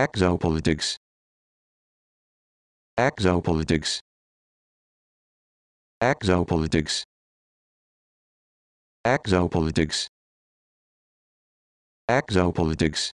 Exopolitics Exopolitics Exopolitics Exopolitics Exopolitics